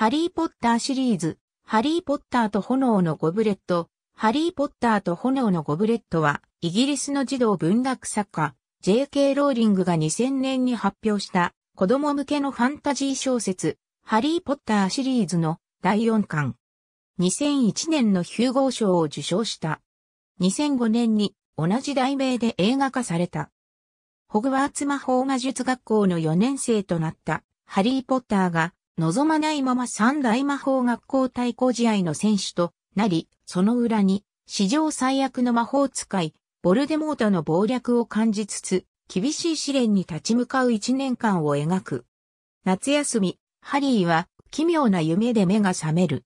ハリーポッターシリーズ、ハリーポッターと炎のゴブレット、ハリーポッターと炎のゴブレットは、イギリスの児童文学作家、J.K. ローリングが2000年に発表した子供向けのファンタジー小説、ハリー・ポッターシリーズの第4巻。2001年のヒューゴー賞を受賞した。2005年に同じ題名で映画化された。ホグワーツ魔法魔術学校の4年生となったハリー・ポッターが望まないまま三大魔法学校対抗試合の選手となり、その裏に、史上最悪の魔法使い、ボルデモートの暴略を感じつつ、厳しい試練に立ち向かう一年間を描く。夏休み、ハリーは奇妙な夢で目が覚める。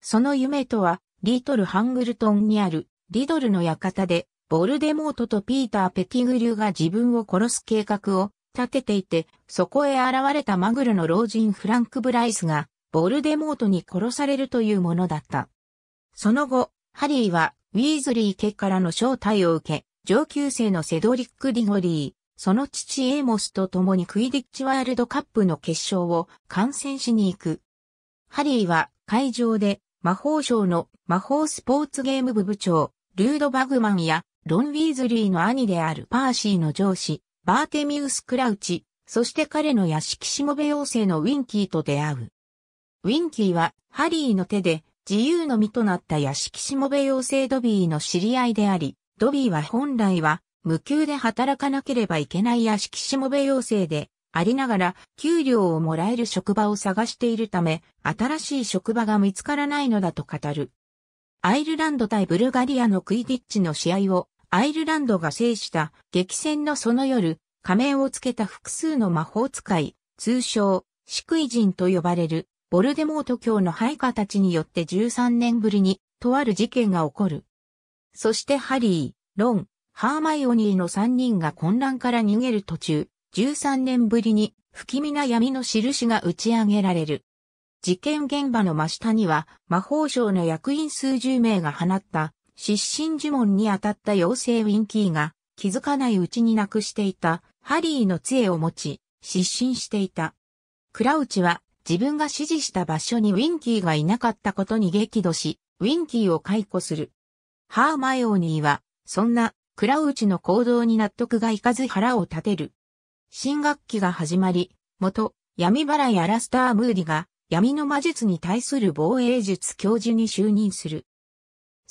その夢とは、リートル・ハングルトンにあるリドルの館で、ボルデモートとピーター・ペティグリューが自分を殺す計画を立てていて、そこへ現れたマグルの老人フランク・ブライスが、ボルデモートに殺されるというものだった。その後、ハリーは、ウィーズリー家からの招待を受け、上級生のセドリック・ディゴリー、その父エーモスと共にクイディッチワールドカップの決勝を観戦しに行く。ハリーは会場で魔法省の魔法スポーツゲーム部部長、ルード・バグマンやロン・ウィーズリーの兄であるパーシーの上司、バーテミウス・クラウチ、そして彼の屋敷しもべ妖精のウィンキーと出会う。ウィンキーは、ハリーの手で、自由の身となった屋敷しもべ妖精ドビーの知り合いであり、ドビーは本来は、無給で働かなければいけない屋敷しもべ妖精で、ありながら、給料をもらえる職場を探しているため、新しい職場が見つからないのだと語る。アイルランド対ブルガリアのクイディッチの試合をアイルランドが制した激戦のその夜、仮面をつけた複数の魔法使い、通称、四ク人と呼ばれる、ボルデモート教の配下たちによって13年ぶりに、とある事件が起こる。そしてハリー、ロン、ハーマイオニーの3人が混乱から逃げる途中、13年ぶりに不気味な闇の印が打ち上げられる。事件現場の真下には魔法省の役員数十名が放った失神呪文に当たった妖精ウィンキーが気づかないうちになくしていたハリーの杖を持ち、失神していた。クラウチは自分が指示した場所にウィンキーがいなかったことに激怒し、ウィンキーを解雇する。ハーマイオニーは、そんなクラウチの行動に納得がいかず腹を立てる。新学期が始まり、元、闇払いアラスター・ムーディが、闇の魔術に対する防衛術教授に就任する。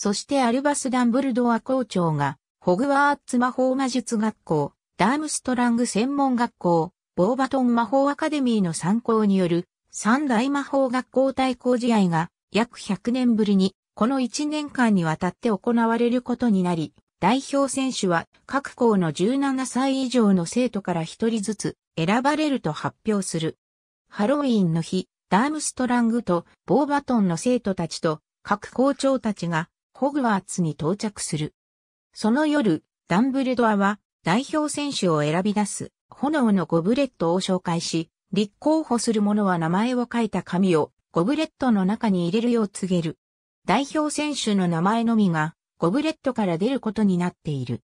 そしてアルバス・ダンブルドア校長が、ホグワーツ魔法魔術学校、ダームストラング専門学校、ボーバトン魔法アカデミーの参考による、三大魔法学校対抗試合が、約100年ぶりに、この1年間にわたって行われることになり、代表選手は各校の17歳以上の生徒から1人ずつ選ばれると発表する。ハロウィンの日、ダームストラングとボーバトンの生徒たちと各校長たちがホグワーツに到着する。その夜、ダンブルドアは代表選手を選び出す炎のゴブレットを紹介し、立候補する者は名前を書いた紙をゴブレットの中に入れるよう告げる。代表選手の名前のみがゴブレットから出ることになっている。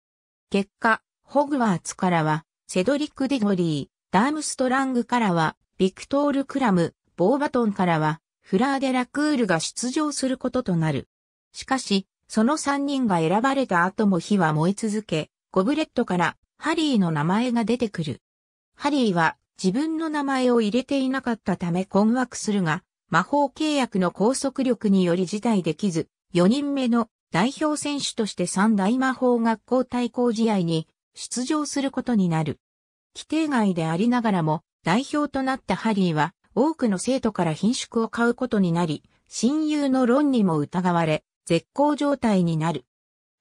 結果、ホグワーツからはセドリック・デゴリー、ダームストラングからはビクトール・クラム、ボーバトンからはフラーデラクールが出場することとなる。しかし、その3人が選ばれた後も火は燃え続け、ゴブレットからハリーの名前が出てくる。ハリーは自分の名前を入れていなかったため困惑するが、魔法契約の拘束力により辞退できず、4人目の代表選手として三大魔法学校対抗試合に出場することになる。規定外でありながらも代表となったハリーは多くの生徒から品縮を買うことになり、親友のロンにも疑われ、絶好状態になる。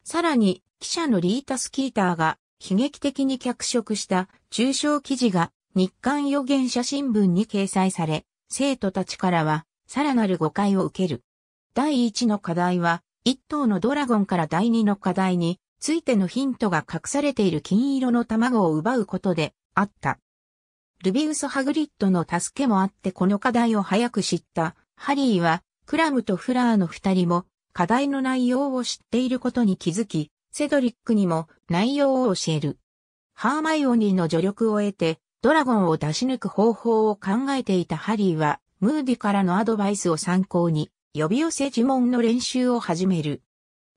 さらに、記者のリータ・スキーターが悲劇的に脚色した中小記事が日刊予言者新聞に掲載され、生徒たちからはさらなる誤解を受ける。第1の課題は、1頭のドラゴンから第2の課題についてのヒントが隠されている金色の卵を奪うことであった。ルビウス・ハグリッドの助けもあってこの課題を早く知ったハリーはクラムとフラーの二人も課題の内容を知っていることに気づき、セドリックにも内容を教える。ハーマイオニーの助力を得て、ドラゴンを出し抜く方法を考えていたハリーは、ムーディからのアドバイスを参考に、呼び寄せ呪文の練習を始める。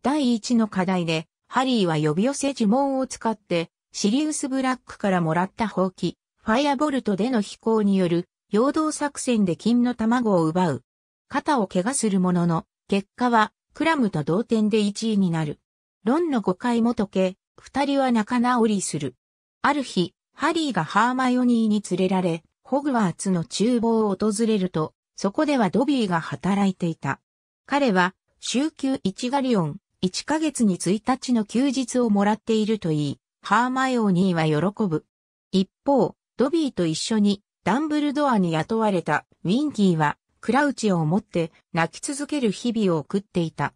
第1の課題で、ハリーは呼び寄せ呪文を使って、シリウスブラックからもらった放棄、ファイアボルトでの飛行による、陽動作戦で金の卵を奪う。肩を怪我するものの、結果はクラムと同点で1位になる。ロンの誤解も解け、二人は仲直りする。ある日、ハリーがハーマイオニーに連れられ、ホグワーツの厨房を訪れると、そこではドビーが働いていた。彼は、週休1ガリオン、1ヶ月に1日の休日をもらっているといい、ハーマイオニーは喜ぶ。一方、ドビーと一緒にダンブルドアに雇われたウィンキーはクラウチを持って泣き続ける日々を送っていた。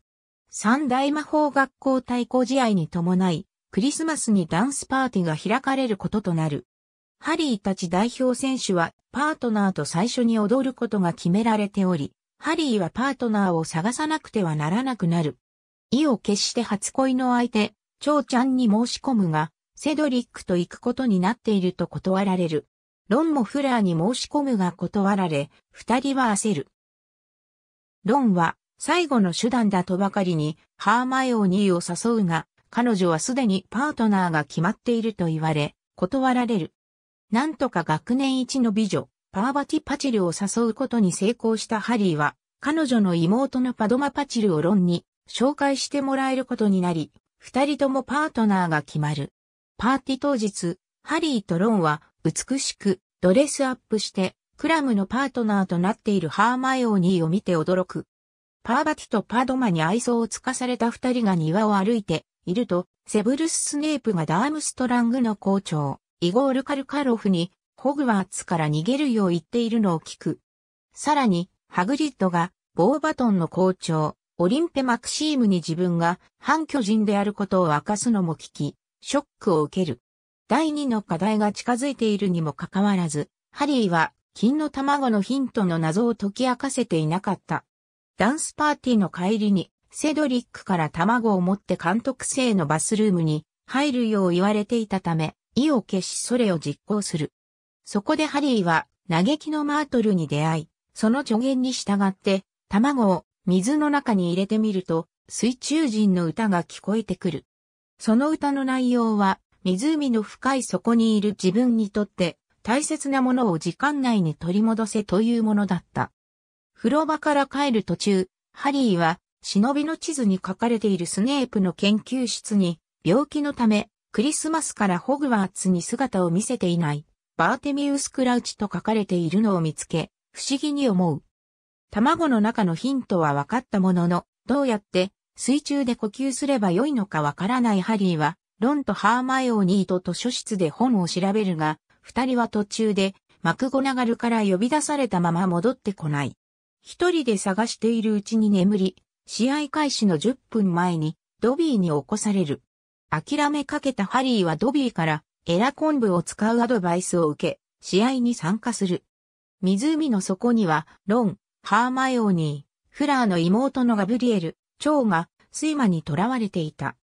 三大魔法学校対抗試合に伴い、クリスマスにダンスパーティーが開かれることとなる。ハリーたち代表選手はパートナーと最初に踊ることが決められており、ハリーはパートナーを探さなくてはならなくなる。意を決して初恋の相手、蝶ちゃんに申し込むが、セドリックと行くことになっていると断られる。ロンもフラーに申し込むが断られ、二人は焦る。ロンは最後の手段だとばかりにハーマイオニーを誘うが、彼女はすでにパートナーが決まっていると言われ、断られる。なんとか学年一の美女、パーバティ・パチルを誘うことに成功したハリーは、彼女の妹のパドマ・パチルをロンに紹介してもらえることになり、二人ともパートナーが決まる。パーティ当日、ハリーとロンは美しくドレスアップして、クラムのパートナーとなっているハーマイオニーを見て驚く。パーバティとパドマに愛想をつかされた二人が庭を歩いていると、セブルス・スネープがダームストラングの校長、イゴール・カルカロフに、ホグワーツから逃げるよう言っているのを聞く。さらに、ハグリッドが、ボーバトンの校長、オリンペ・マクシームに自分が、反巨人であることを明かすのも聞き、ショックを受ける。第二の課題が近づいているにもかかわらず、ハリーは金の卵のヒントの謎を解き明かせていなかった。ダンスパーティーの帰りに、セドリックから卵を持って監督生のバスルームに入るよう言われていたため、意を決しそれを実行する。そこでハリーは嘆きのマートルに出会い、その助言に従って卵を水の中に入れてみると水中人の歌が聞こえてくる。その歌の内容は湖の深い底にいる自分にとって大切なものを時間内に取り戻せというものだった。風呂場から帰る途中、ハリーは忍びの地図に書かれているスネープの研究室に病気のためクリスマスからホグワーツに姿を見せていないバーテミウス・クラウチと書かれているのを見つけ不思議に思う。卵の中のヒントは分かったものの、どうやって水中で呼吸すればよいのかわからないハリーはロンとハーマイオニーと図書室で本を調べるが、二人は途中でマクゴナガルから呼び出されたまま戻ってこない。一人で探しているうちに眠り、試合開始の10分前にドビーに起こされる。諦めかけたハリーはドビーからエラコンブを使うアドバイスを受け、試合に参加する。湖の底には、ロン、ハーマイオニー、フラーの妹のガブリエル、蝶が睡魔に囚われていた。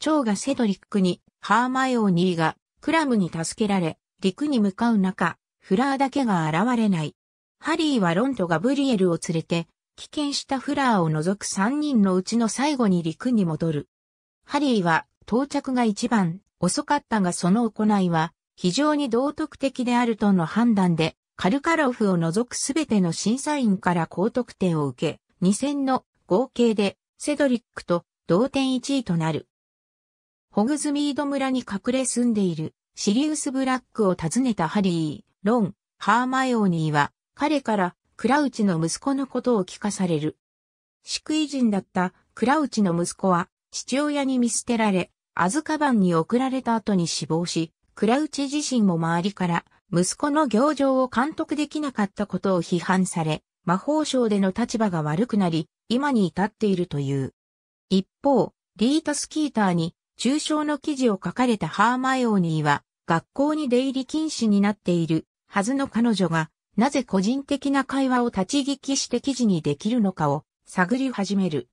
長がセドリックに、ハーマイオニーが、クラムに助けられ、陸に向かう中、フラーだけが現れない。ハリーはロンとガブリエルを連れて、危険したフラーを除く三人のうちの最後に陸に戻る。ハリーは到着が一番遅かったがその行いは非常に道徳的であるとの判断で、カルカロフを除くすべての審査員から高得点を受け、2戦の合計でセドリックと同点1位となる。ホグズミード村に隠れ住んでいるシリウス・ブラックを訪ねたハリー、ロン、ハーマイオニーは彼からクラウチの息子のことを聞かされる。宿医人だったクラウチの息子は父親に見捨てられ、アズカバンに送られた後に死亡し、クラウチ自身も周りから息子の行情を監督できなかったことを批判され、魔法省での立場が悪くなり、今に至っているという。一方、リータ・スキーターに中傷の記事を書かれたハーマイオニーは、学校に出入り禁止になっているはずの彼女が、なぜ個人的な会話を立ち聞きして記事にできるのかを探り始める。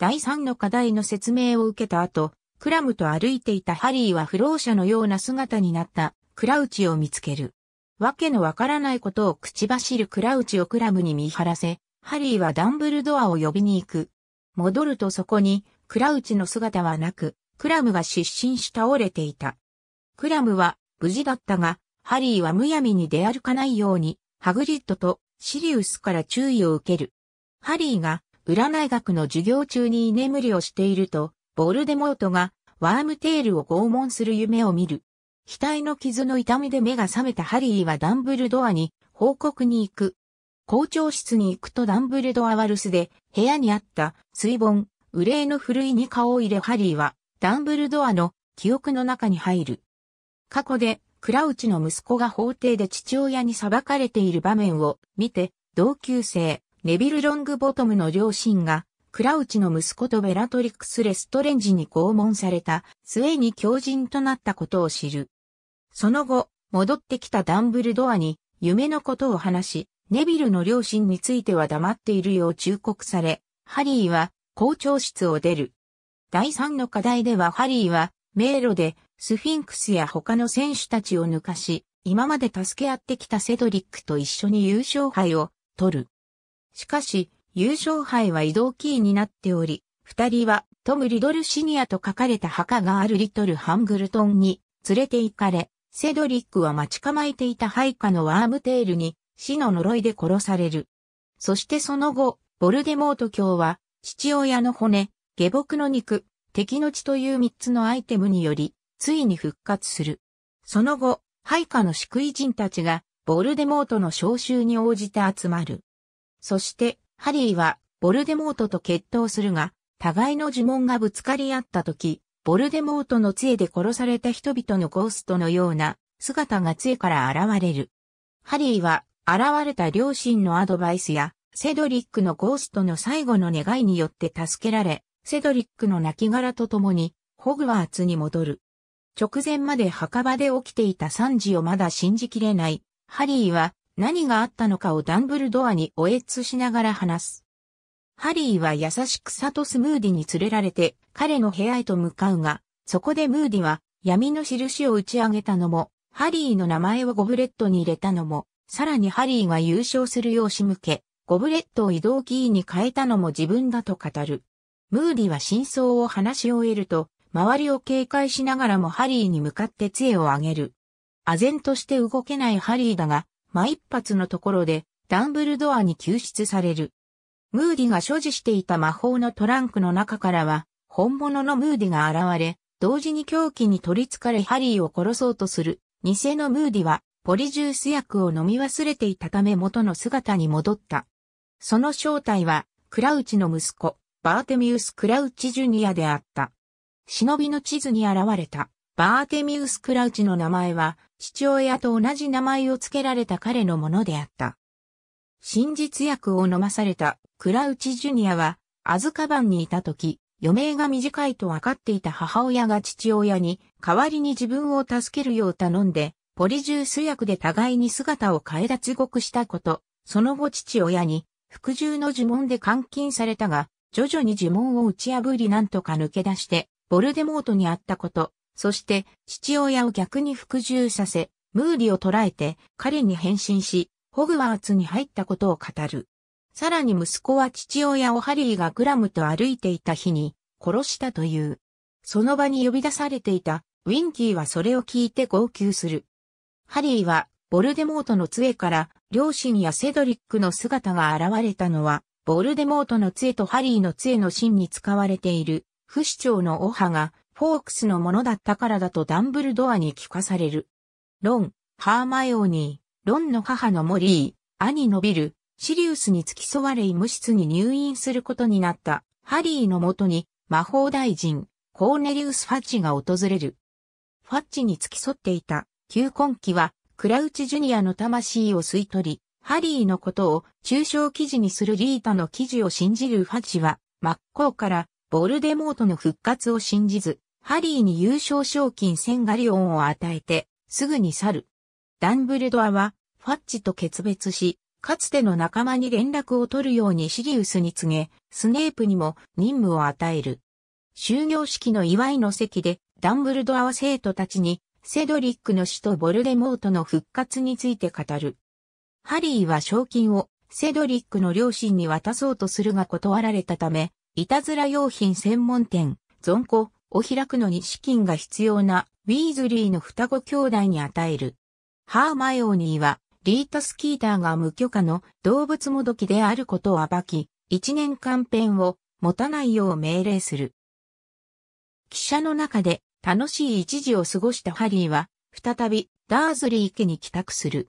第3の課題の説明を受けた後、クラムと歩いていたハリーは不老者のような姿になったクラウチを見つける。わけのわからないことを口走るクラウチをクラムに見張らせ、ハリーはダンブルドアを呼びに行く。戻るとそこに、クラウチの姿はなく、クラムが失神し倒れていた。クラムは無事だったが、ハリーはむやみに出歩かないように、ハグリッドとシリウスから注意を受ける。ハリーが占い学の授業中に居眠りをしていると、ボルデモートがワームテールを拷問する夢を見る。額の傷の痛みで目が覚めたハリーはダンブルドアに報告に行く。校長室に行くとダンブルドアワルスで部屋にあった水盆、憂いのふるいに顔を入れハリーはダンブルドアの記憶の中に入る。過去で、クラウチの息子が法廷で父親に裁かれている場面を見て、同級生、ネビル・ロングボトムの両親が、クラウチの息子とベラトリックス・レストレンジに拷問された末に狂人となったことを知る。その後、戻ってきたダンブルドアに夢のことを話し、ネビルの両親については黙っているよう忠告され、ハリーは校長室を出る。第3の課題ではハリーは迷路でスフィンクスや他の選手たちを抜かし、今まで助け合ってきたセドリックと一緒に優勝杯を取る。しかし、優勝杯は移動キーになっており、二人はトム・リドルシニアと書かれた墓があるリトル・ハングルトンに連れて行かれ、セドリックは待ち構えていた配下のワームテールに死の呪いで殺される。そしてその後、ボルデモート卿は父親の骨、下僕の肉、敵の血という3つのアイテムにより、ついに復活する。その後、配下の宿位人たちが、ボルデモートの召集に応じて集まる。そして、ハリーは、ボルデモートと決闘するが、互いの呪文がぶつかり合った時、ボルデモートの杖で殺された人々のゴーストのような姿が杖から現れる。ハリーは現れた両親のアドバイスやセドリックのゴーストの最後の願いによって助けられ、セドリックの亡骸と共に、ホグワーツに戻る。直前まで墓場で起きていた惨事をまだ信じきれない、ハリーは何があったのかをダンブルドアにおえつしながら話す。ハリーは優しくサトスムーディに連れられて彼の部屋へと向かうが、そこでムーディは闇の印を打ち上げたのも、ハリーの名前をゴブレットに入れたのも、さらにハリーが優勝するよう仕向け、ゴブレットを移動キーに変えたのも自分だと語る。ムーディは真相を話し終えると、周りを警戒しながらもハリーに向かって杖を上げる。唖然として動けないハリーだが、間一発のところで、ダンブルドアに救出される。ムーディが所持していた魔法のトランクの中からは、本物のムーディが現れ、同時に狂気に取り憑かれハリーを殺そうとする。偽のムーディは、ポリジュース薬を飲み忘れていたため元の姿に戻った。その正体は、クラウチの息子、バーテミウス・クラウチ・ジュニアであった。忍びの地図に現れた、バーテミウス・クラウチの名前は、父親と同じ名前を付けられた彼のものであった。真実薬を飲まされた、クラウチ・ジュニアは、アズカバンにいた時、余命が短いと分かっていた母親が父親に、代わりに自分を助けるよう頼んで、ポリジュース薬で互いに姿を変え脱獄したこと、その後父親に、服従の呪文で監禁されたが、徐々に呪文を打ち破り何とか抜け出して、ボルデモートに会ったこと、そして父親を逆に服従させ、ムーリを捕らえて彼に変身し、ホグワーツに入ったことを語る。さらに息子は父親をハリーがグラムと歩いていた日に殺したという。その場に呼び出されていたウィンキーはそれを聞いて号泣する。ハリーはボルデモートの杖から両親やセドリックの姿が現れたのはボルデモートの杖とハリーの杖の芯に使われている、不死鳥のオハが、フォークスのものだったからだとダンブルドアに聞かされる。ロン、ハーマイオニー、ロンの母のモリー、兄のビル、シリウスに付き添われ医務室に入院することになったハリーのもとに魔法大臣コーネリウス・ファッチが訪れる。ファッチに付き添っていた旧婚期はクラウチジュニアの魂を吸い取りハリーのことを中象記事にするリータの記事を信じるファッジは、真っ向からボルデモートの復活を信じず、ハリーに優勝賞金1000ガリオンを与えて、すぐに去る。ダンブルドアは、ファッジと決別し、かつての仲間に連絡を取るようにシリウスに告げ、スネープにも任務を与える。終業式の祝いの席で、ダンブルドアは生徒たちに、セドリックの死とボルデモートの復活について語る。ハリーは賞金をセドリックの両親に渡そうとするが断られたため、いたずら用品専門店、ゾンコを開くのに資金が必要なウィーズリーの双子兄弟に与える。ハーマイオニーは、リータ・スキーターが無許可の動物もどきであることを暴き、一年間ペンを持たないよう命令する。汽車の中で楽しい一時を過ごしたハリーは、再びダーズリー家に帰宅する。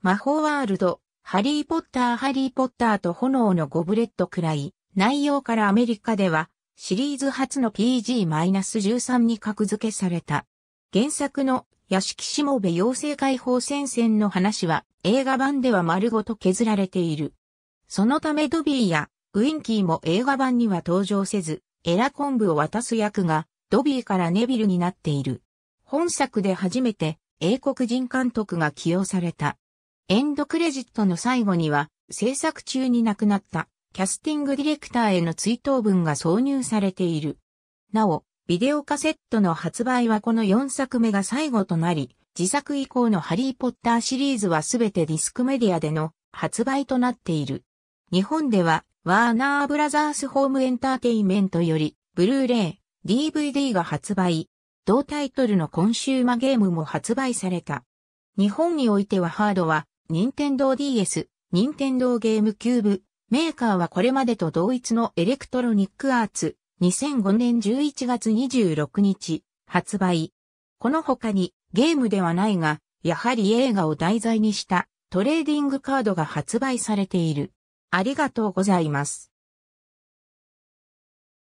魔法ワールド、ハリーポッターハリーポッターと炎のゴブレットくらい、内容からアメリカでは、シリーズ初の PG-13 に格付けされた。原作の屋敷しもべ妖精解放戦線の話は映画版では丸ごと削られている。そのためドビーやウィンキーも映画版には登場せず、エラコンブを渡す役がドビーからネビルになっている。本作で初めて英国人監督が起用された。エンドクレジットの最後には、制作中に亡くなったキャスティングディレクターへの追悼文が挿入されている。なお、ビデオカセットの発売はこの4作目が最後となり、自作以降のハリー・ポッターシリーズはすべてディスクメディアでの発売となっている。日本では、ワーナーブラザースホームエンターテイメントより、ブルーレイ、DVD が発売。同タイトルのコンシューマーゲームも発売された。日本においてはハードは任天堂 DS、任天堂ゲームキューブ、メーカーはこれまでと同一のエレクトロニックアーツ、2005年11月26日、発売。この他に、ゲームではないが、やはり映画を題材にしたトレーディングカードが発売されている。ありがとうございます。